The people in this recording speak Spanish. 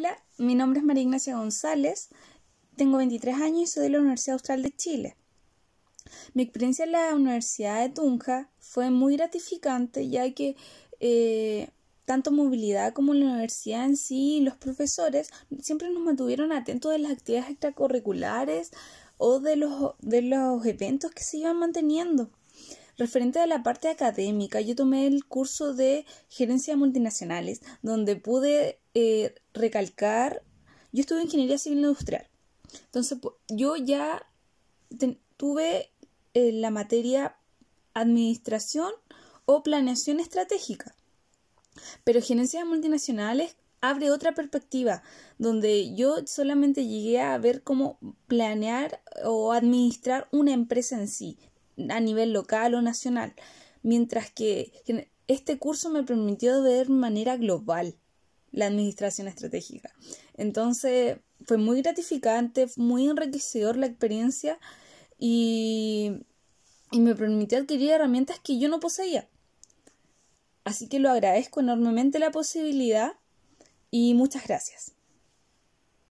Hola, mi nombre es María Ignacia González, tengo 23 años y soy de la Universidad Austral de Chile. Mi experiencia en la Universidad de Tunja fue muy gratificante ya que eh, tanto movilidad como la universidad en sí, y los profesores siempre nos mantuvieron atentos de las actividades extracurriculares o de los, de los eventos que se iban manteniendo. Referente a la parte académica, yo tomé el curso de gerencia multinacionales, donde pude eh, recalcar, yo estuve en ingeniería civil industrial, entonces yo ya tuve eh, la materia administración o planeación estratégica, pero gerencia multinacionales abre otra perspectiva, donde yo solamente llegué a ver cómo planear o administrar una empresa en sí, a nivel local o nacional, mientras que este curso me permitió ver de manera global la administración estratégica. Entonces fue muy gratificante, muy enriquecedor la experiencia y, y me permitió adquirir herramientas que yo no poseía. Así que lo agradezco enormemente la posibilidad y muchas gracias.